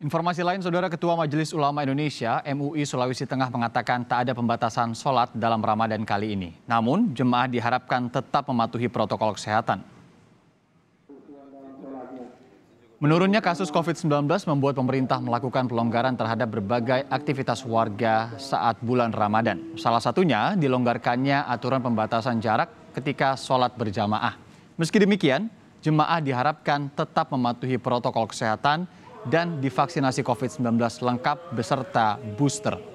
Informasi lain, Saudara Ketua Majelis Ulama Indonesia MUI Sulawesi Tengah mengatakan tak ada pembatasan sholat dalam Ramadan kali ini. Namun, jemaah diharapkan tetap mematuhi protokol kesehatan. Menurunnya kasus COVID-19 membuat pemerintah melakukan pelonggaran terhadap berbagai aktivitas warga saat bulan Ramadan. Salah satunya dilonggarkannya aturan pembatasan jarak ketika sholat berjamaah. Meski demikian, jemaah diharapkan tetap mematuhi protokol kesehatan dan divaksinasi COVID-19 lengkap beserta booster.